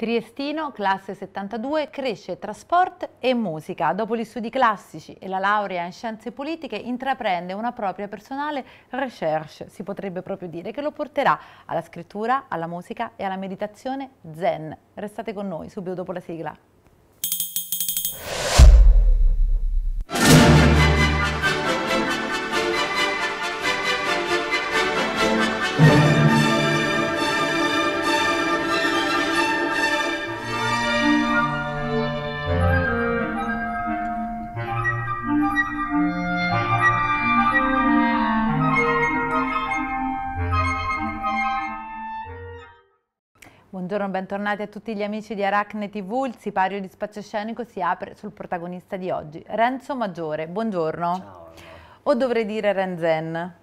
Triestino, classe 72, cresce tra sport e musica. Dopo gli studi classici e la laurea in scienze politiche intraprende una propria personale recherche, si potrebbe proprio dire, che lo porterà alla scrittura, alla musica e alla meditazione zen. Restate con noi subito dopo la sigla. Buongiorno, bentornati a tutti gli amici di Aracne TV. Il sipario di Spazio Scenico si apre sul protagonista di oggi, Renzo Maggiore. Buongiorno. Ciao. O dovrei dire Renzen?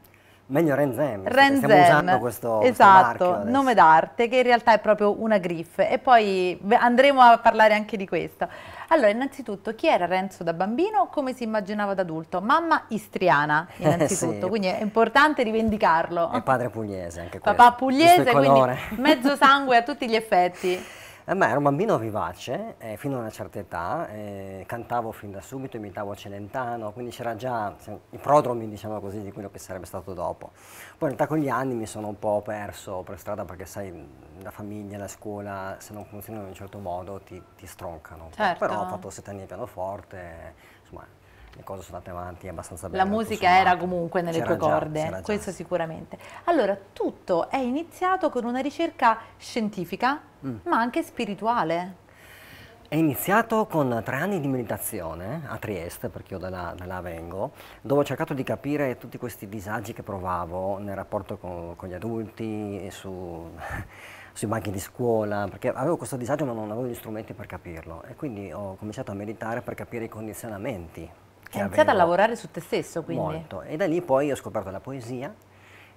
Meglio Renzen, Renzen stiamo usando questo, esatto, nome d'arte che in realtà è proprio una griffe e poi andremo a parlare anche di questo. Allora, innanzitutto, chi era Renzo da bambino, o come si immaginava da adulto? Mamma istriana, eh, innanzitutto, sì. quindi è importante rivendicarlo. E padre pugliese, anche questo. Papà pugliese, quindi mezzo sangue a tutti gli effetti. Eh beh, ero un bambino vivace, eh, fino a una certa età, eh, cantavo fin da subito, imitavo Celentano, quindi c'era già i prodromi, diciamo così, di quello che sarebbe stato dopo. Poi in realtà con gli anni mi sono un po' perso per strada perché sai, la famiglia, la scuola, se non funzionano in un certo modo ti, ti stroncano. Certo. Però ho fatto sette anni di pianoforte, insomma le cose sono andate avanti abbastanza bene. La musica era comunque nelle tue corde, già, questo sicuramente. Allora, tutto è iniziato con una ricerca scientifica, mm. ma anche spirituale. È iniziato con tre anni di meditazione a Trieste, perché io da là, da là, vengo, dove ho cercato di capire tutti questi disagi che provavo nel rapporto con, con gli adulti, su, sui banchi di scuola, perché avevo questo disagio ma non avevo gli strumenti per capirlo e quindi ho cominciato a meditare per capire i condizionamenti hai iniziato a lavorare su te stesso quindi? Molto. E da lì poi ho scoperto la poesia,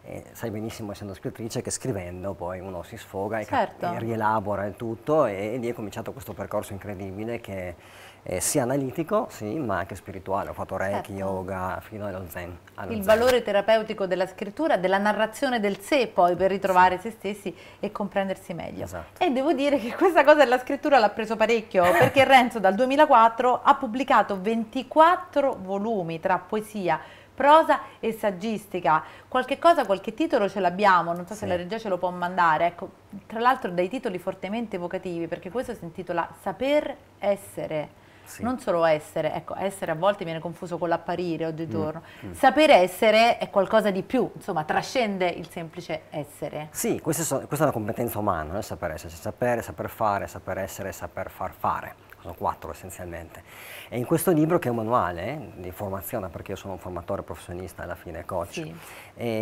eh, sai benissimo essendo scrittrice che scrivendo poi uno si sfoga certo. e, e, rielabora il tutto e, e, lì è cominciato questo percorso incredibile che è sia analitico sì, ma anche spirituale, ho fatto reiki, certo. yoga fino allo zen. Allo il zen. valore terapeutico della scrittura, della narrazione del sé poi per ritrovare sì. se stessi e comprendersi meglio. Esatto. E devo dire che questa cosa della scrittura l'ha preso parecchio perché Renzo dal 2004 ha pubblicato 24 volumi tra poesia, prosa e saggistica. Qualche cosa, qualche titolo ce l'abbiamo, non so sì. se la regia ce lo può mandare. Ecco, tra l'altro dai titoli fortemente evocativi, perché questo si intitola Saper essere. Sì. non solo essere, ecco, essere a volte viene confuso con l'apparire oggigiorno, mm. mm. saper essere è qualcosa di più, insomma, trascende il semplice essere. Sì, questa, è una competenza umana, no? Eh, saper essere, cioè sapere, saper fare, saper essere, saper far fare sono quattro essenzialmente. E in questo libro, che è un manuale eh, di formazione, perché io sono un formatore professionista alla fine, coach, sì.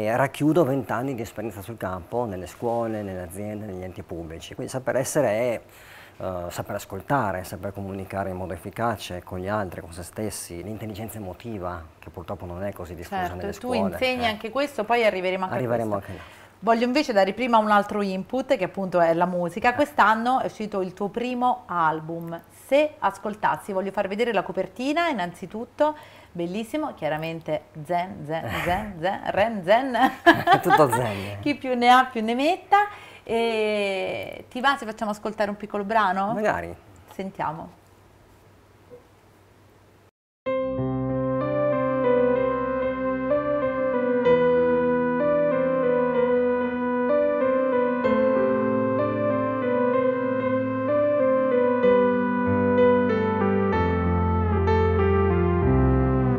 racchiudo vent'anni di esperienza sul campo, nelle scuole, nelle aziende, negli enti pubblici. Quindi saper essere è Uh, eh, saper ascoltare, saper comunicare in modo efficace con gli altri, con se stessi, l'intelligenza emotiva, che purtroppo non è così diffusa certo, nelle scuole. Tu insegni eh. anche questo, poi arriveremo anche arriveremo a questo. Anche Voglio invece dare prima un altro input, che appunto è la musica. Eh. Quest'anno è uscito il tuo primo album, se ascoltassi, voglio far vedere la copertina innanzitutto, bellissimo, chiaramente zen, zen, eh. zen, zen, ren, zen. Tutto zen. Chi più ne ha più ne metta. E ti va se facciamo ascoltare un piccolo brano? Magari. Sentiamo.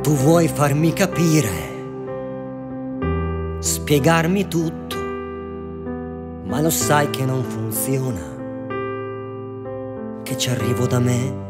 Tu vuoi farmi capire, spiegarmi tutto, ma lo sai che non funziona, che ci arrivo da me.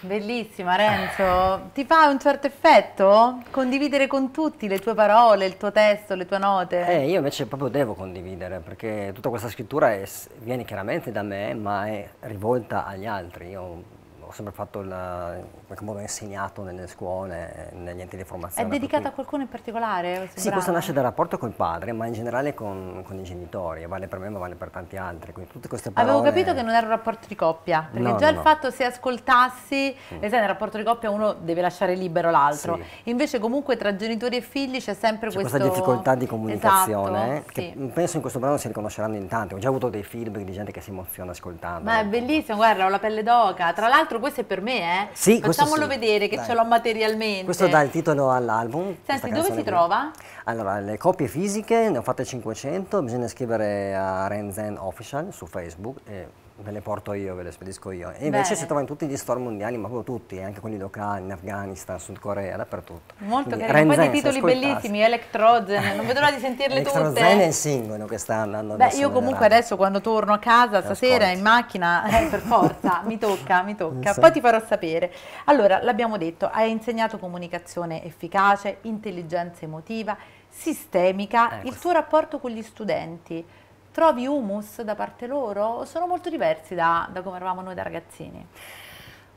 Bellissima Renzo, ti fa un certo effetto condividere con tutti le tue parole, il tuo testo, le tue note? Eh, io invece proprio devo condividere perché tutta questa scrittura è, viene chiaramente da me ma è rivolta agli altri, io ho sempre fatto il, in qualche modo insegnato nelle scuole, negli enti di formazione. È dedicata cui... a qualcuno in particolare? Sì, questo nasce dal rapporto col padre, ma in generale con, con, i genitori, vale per me ma vale per tanti altri. Quindi tutte queste parole... Avevo capito che non era un rapporto di coppia, perché no, già no, il no. fatto se ascoltassi, mm. sai, nel rapporto di coppia uno deve lasciare libero l'altro, sì. invece comunque tra genitori e figli c'è sempre questo... questa difficoltà di comunicazione, esatto, che sì. penso in questo brano si riconosceranno in tanti, ho già avuto dei film di gente che si emoziona ascoltando. Ma è bellissimo, guarda, ho la pelle d'oca, tra l'altro Alessandro, questo è per me, eh? Sì, Facciamolo sì. vedere che dai. ce l'ho materialmente. Questo dà il titolo all'album. Senti, dove si qui. trova? Allora, le copie fisiche, ne ho fatte 500, bisogna scrivere a Renzen Official su Facebook. E ve le porto io, ve le spedisco io. E invece Bene. si trova in tutti gli store mondiali, ma proprio tutti, eh, anche quelli locali, in Afghanistan, Sud Corea, dappertutto. Molto carino, poi dei titoli bellissimi, Electrozen, non vedo l'ora di sentirle tutte. Electrozen è il singolo che sta andando Beh, io comunque nella... adesso quando torno a casa, stasera in macchina, eh, per forza, mi tocca, mi tocca, poi ti farò sapere. Allora, l'abbiamo detto, hai insegnato comunicazione efficace, intelligenza emotiva, sistemica, eh, il tuo rapporto con gli studenti. Trovi humus da parte loro? o Sono molto diversi da, da come eravamo noi da ragazzini.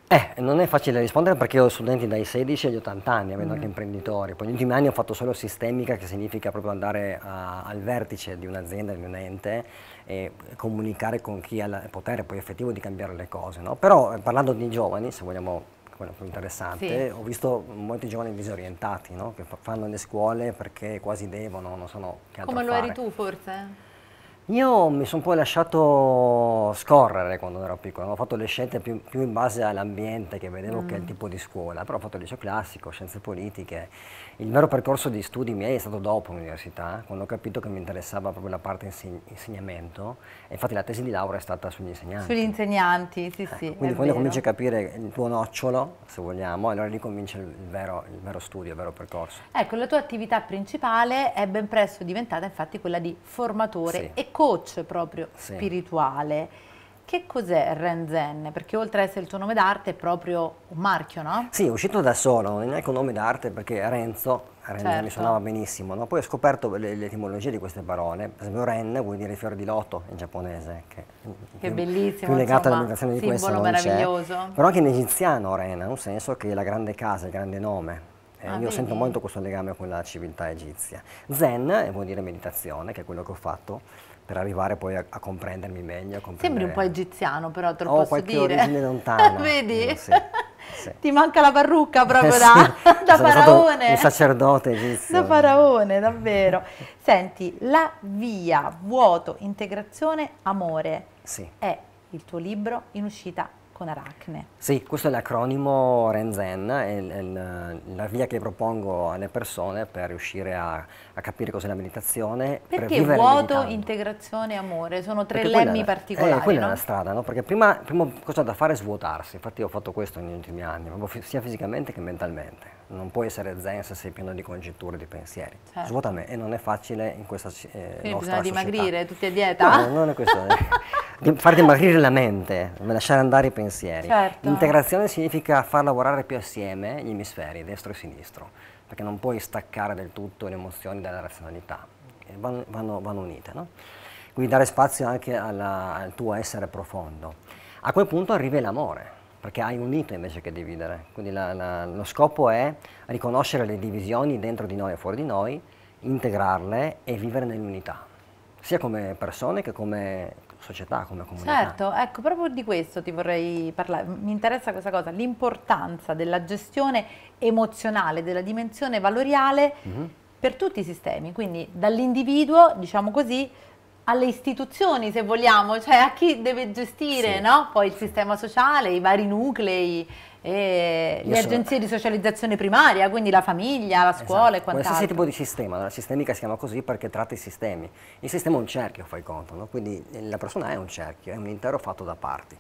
Eh, non è facile rispondere perché ho studenti dai 16 agli 80 anni, avendo mm. anche imprenditori. Poi negli ultimi anni ho fatto solo sistemica, che significa proprio andare a, al vertice di un'azienda, di un ente, e comunicare con chi ha il potere poi effettivo di cambiare le cose. No? Però eh, parlando di giovani, se vogliamo quello più interessante, sì. ho visto molti giovani disorientati, no? che fanno le scuole perché quasi devono, non sono che altro Come lo eri tu forse? Io mi sono poi lasciato scorrere quando ero piccolo, ho fatto le scelte più, più in base all'ambiente che vedevo mm. che è il mm. tipo di scuola, però ho fatto il liceo classico, scienze politiche. Il vero percorso di studi miei è stato dopo l'università, quando ho capito che mi interessava proprio la parte inseg insegnamento e infatti la tesi di laurea è stata sugli insegnanti. Sugli insegnanti, sì, ecco, sì. Quindi quando vero. cominci a capire il tuo nocciolo, se vogliamo, allora lì comincia il vero, il vero studio, il vero percorso. Ecco, la tua attività principale è ben presto diventata infatti quella di formatore sì. e coach coach proprio sì. spirituale. Che cos'è Renzen? Perché oltre ad essere il tuo nome d'arte è proprio un marchio, no? Sì, è uscito da solo, non è neanche un nome d'arte perché Renzo, Renzen certo. mi suonava benissimo, no? poi ho scoperto l'etimologia le di queste parole, per esempio Ren vuol dire fior di loto in giapponese, che, che è bellissimo, più legata alla migrazione di questo non c'è, però anche in egiziano Ren ha un senso che è la grande casa, il grande nome, eh, ah, io vedi. sento molto questo legame con la civiltà egizia. Zen eh, vuol dire meditazione, che è quello che ho fatto, per arrivare poi a, a comprendermi meglio. A comprendere... Sembri un po' egiziano però, te lo Ho posso qualche dire. origine lontana. Vedi? Mm, sì, sì. Ti manca la parrucca eh, proprio da, sì. da faraone. Un sacerdote egizio. Da faraone, davvero. Senti, la via, vuoto, integrazione, amore. Sì. È il tuo libro in uscita con Aracne. Sì, questo è l'acronimo RENZEN, è, è la via che propongo alle persone per riuscire a, a capire cos'è la meditazione. Perché per vuoto, integrazione amore? Sono tre perché lemmi particolari. Eh, quella no? è la strada, no? perché prima, prima cosa da fare è svuotarsi, infatti ho fatto questo negli ultimi anni, sia fisicamente che mentalmente. Non puoi essere zen se sei pieno di congetture, di pensieri. Certo. me. e non è facile in questa eh, Quindi bisogna dimagrire, tutti a dieta? No, non è questione. Eh. Far dimagrire la mente, lasciare andare i pensieri pensieri. Certo. Integrazione significa far lavorare più assieme gli emisferi, destro e sinistro, perché non puoi staccare del tutto le emozioni dalla razionalità, vanno, vanno, vanno unite. No? Quindi dare spazio anche alla, al tuo essere profondo. A quel punto arriva l'amore, perché hai unito invece che dividere. Quindi la, la, lo scopo è riconoscere le divisioni dentro di noi e fuori di noi, integrarle e vivere nell'unità, sia come persone che come società, come comunità. Certo, ecco, proprio di questo ti vorrei parlare. Mi interessa questa cosa, l'importanza della gestione emozionale, della dimensione valoriale mm -hmm. per tutti i sistemi, quindi dall'individuo, diciamo così, alle istituzioni se vogliamo, cioè a chi deve gestire sì. no? poi il sistema sociale, i vari nuclei, e le sono... agenzie di socializzazione primaria, quindi la famiglia, la esatto. scuola esatto. e quant'altro. Qualsiasi tipo di sistema, la sistemica si chiama così perché tratta i sistemi. Il sistema è un cerchio, fai conto, no? quindi la persona è un cerchio, è un intero fatto da parti.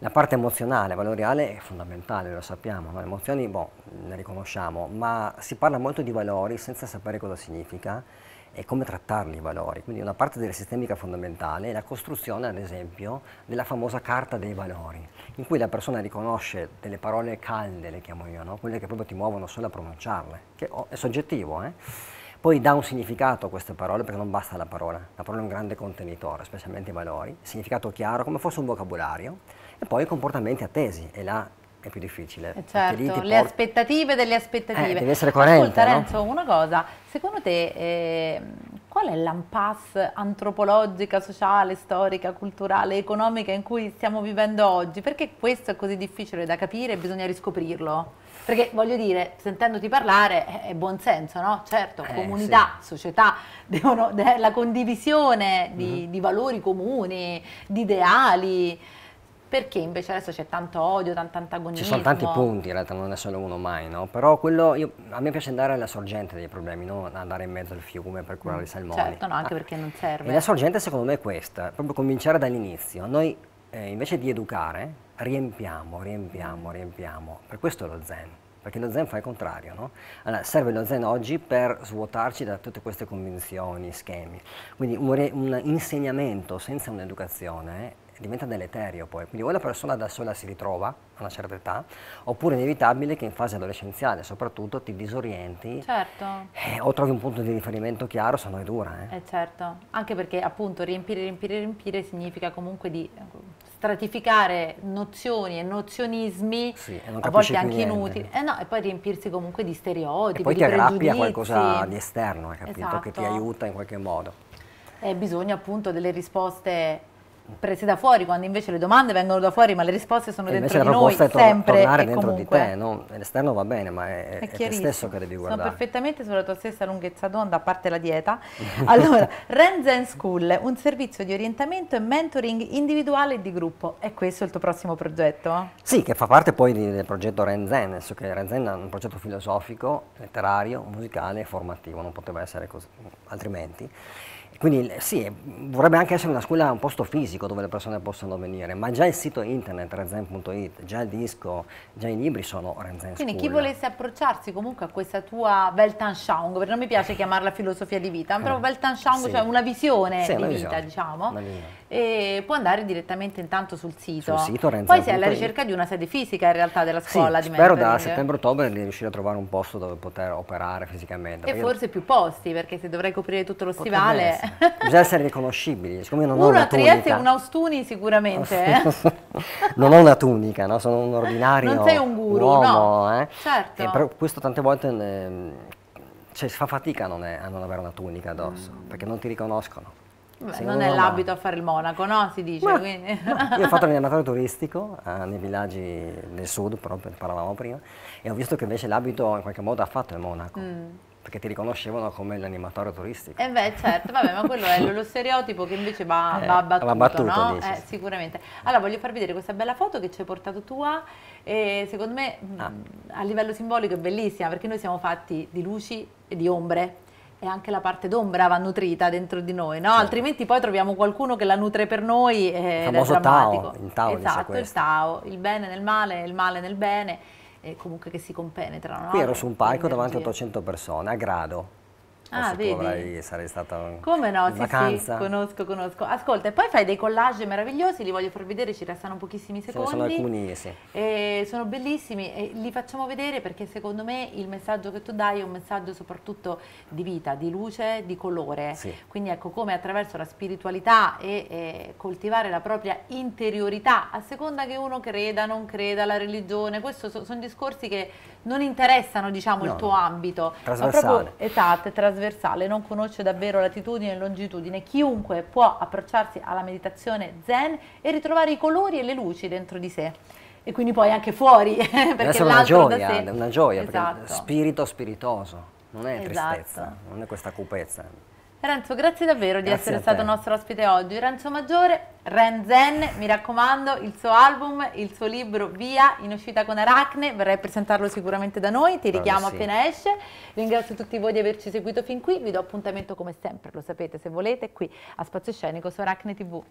La parte emozionale, valoriale è fondamentale, lo sappiamo, no? le emozioni boh, le riconosciamo, ma si parla molto di valori senza sapere cosa significa e come trattarli i valori. Quindi una parte della sistemica fondamentale è la costruzione, ad esempio, della famosa carta dei valori, in cui la persona riconosce delle parole calde, le chiamo io, no? quelle che proprio ti muovono solo a pronunciarle, che oh, è soggettivo. Eh? Poi dà un significato a queste parole, perché non basta la parola, la parola è un grande contenitore, specialmente i valori, significato chiaro, come fosse un vocabolario, e poi comportamenti attesi, e la è più difficile. Eh, certo, le aspettative delle aspettative. Eh, devi essere coerente. Ascolta no? una cosa, secondo te eh, qual è l'impasse antropologica, sociale, storica, culturale, economica in cui stiamo vivendo oggi? Perché questo è così difficile da capire e bisogna riscoprirlo? Perché voglio dire, sentendoti parlare è buon senso, no? Certo, eh, comunità, sì. società, devono, la condivisione di, mm. di valori comuni, di ideali perché invece adesso c'è tanto odio, tanta antagonismo. Ci sono tanti punti, in realtà non è solo uno mai, no? Però quello, io, a me piace andare alla sorgente dei problemi, non andare in mezzo al fiume per curare mm, i salmoni. Certo, no, anche ah, perché non serve. E la sorgente secondo me è questa, proprio cominciare dall'inizio. Noi eh, invece di educare, riempiamo, riempiamo, riempiamo. Per questo è lo zen perché lo zen fa il contrario, no? Allora, serve lo zen oggi per svuotarci da tutte queste convinzioni, schemi. Quindi un, un insegnamento senza un'educazione diventa deleterio poi. Quindi o la persona da sola si ritrova a una certa età, oppure è inevitabile che in fase adolescenziale soprattutto ti disorienti certo. eh, o trovi un punto di riferimento chiaro, se no è dura. Eh. eh certo, anche perché appunto riempire, riempire, riempire significa comunque di eh, stratificare nozioni e nozionismi, sì, e a volte anche niente. inutili, eh no, e poi riempirsi comunque di stereotipi, e poi ti aggrappi a qualcosa di esterno, capito, esatto. che ti esatto. aiuta in qualche modo. Eh, bisogna appunto delle risposte prese da fuori, quando invece le domande vengono da fuori ma le risposte sono e eh, dentro di noi, sempre tornare e dentro comunque. di te, no? l'esterno va bene ma è, è, è te stesso che devi guardare. Sono perfettamente sulla tua stessa lunghezza d'onda, a parte la dieta. Allora, Renzen School, un servizio di orientamento e mentoring individuale e di gruppo, è questo il tuo prossimo progetto? Sì, che fa parte poi del progetto Renzen, nel senso che Renzen è un progetto filosofico, letterario, musicale e formativo, non poteva essere così, altrimenti. Quindi sì, vorrebbe anche essere una scuola un posto fisico, fisico dove le persone possono venire, ma già il sito internet renzen.it, già il disco, già i libri sono Renzen Quindi chi volesse approcciarsi comunque a questa tua Weltanschauung, perché non mi piace chiamarla filosofia di vita, però proprio eh, Weltanschauung, sì. cioè una visione sì, di una vita, visione. diciamo. Una visione e può andare direttamente intanto sul sito. Sul sito Renzo Poi sei alla ricerca di una sede fisica in realtà della scuola sì, di spero mentoring. da settembre-ottobre di riuscire a trovare un posto dove poter operare fisicamente. E forse più posti, perché se dovrei coprire tutto lo stivale... Essere. Bisogna essere riconoscibili, siccome non Uno ho una Trieste e un Austuni sicuramente. Eh. non ho una tunica, no? sono un ordinario Non sei un guru, uomo, no. Eh? Certo. E però questo tante volte... Ne... Ehm, cioè, fa fatica a non, è, a non avere una tunica addosso, mm. perché non ti riconoscono. Beh, non è l'abito a fare il monaco, no? Si dice. Ma, no. Io ho fatto l'allenatore turistico eh, nei villaggi del sud, proprio ne parlavamo prima, e ho visto che invece l'abito in qualche modo ha fatto il monaco. Mm perché ti riconoscevano come l'animatore turistico. Eh beh, certo, vabbè, ma quello è lo stereotipo che invece va, eh, va abbattuto, va battuto, no? eh, sicuramente. Allora, voglio far vedere questa bella foto che ci hai portato tua ah, e secondo me mm, ah. a livello simbolico è bellissima perché noi siamo fatti di luci e di ombre e anche la parte d'ombra va nutrita dentro di noi, no? Certo. altrimenti poi troviamo qualcuno che la nutre per noi eh, il famoso Tao, il Tao esatto, il Tao, il bene nel male, il male nel bene, e comunque che si compenetrano. Qui ero su un palco davanti a 800 persone, a grado, Ah, vedi? Avrei, sarei stata Come no, in sì, vacanza. sì, conosco, conosco. Ascolta, e poi fai dei collage meravigliosi, li voglio far vedere, ci restano pochissimi secondi. Sono, sono alcuni, sì. E sono bellissimi e li facciamo vedere perché secondo me il messaggio che tu dai è un messaggio soprattutto di vita, di luce, di colore. Sì. Quindi ecco come attraverso la spiritualità e, e coltivare la propria interiorità, a seconda che uno creda, non creda, la religione, questi so, sono discorsi che non interessano diciamo no, il tuo ambito. Trasversale. Ma proprio, esatto, trasversale trasversale, non conosce davvero latitudine e longitudine, chiunque può approcciarsi alla meditazione zen e ritrovare i colori e le luci dentro di sé. E quindi poi anche fuori, perché è una gioia, è una gioia, esatto. spirito spiritoso, non è esatto. tristezza, non è questa cupezza. Renzo, grazie davvero di essere stato nostro ospite oggi. Renzo Maggiore, Ren Zen, mi raccomando, il suo album, il suo libro Via, in uscita con Aracne, verrai a presentarlo sicuramente da noi, ti richiamo sì. appena esce. Ringrazio tutti voi di averci seguito fin qui, vi do appuntamento come sempre, lo sapete se volete, qui a Spazio Scenico su Aracne TV.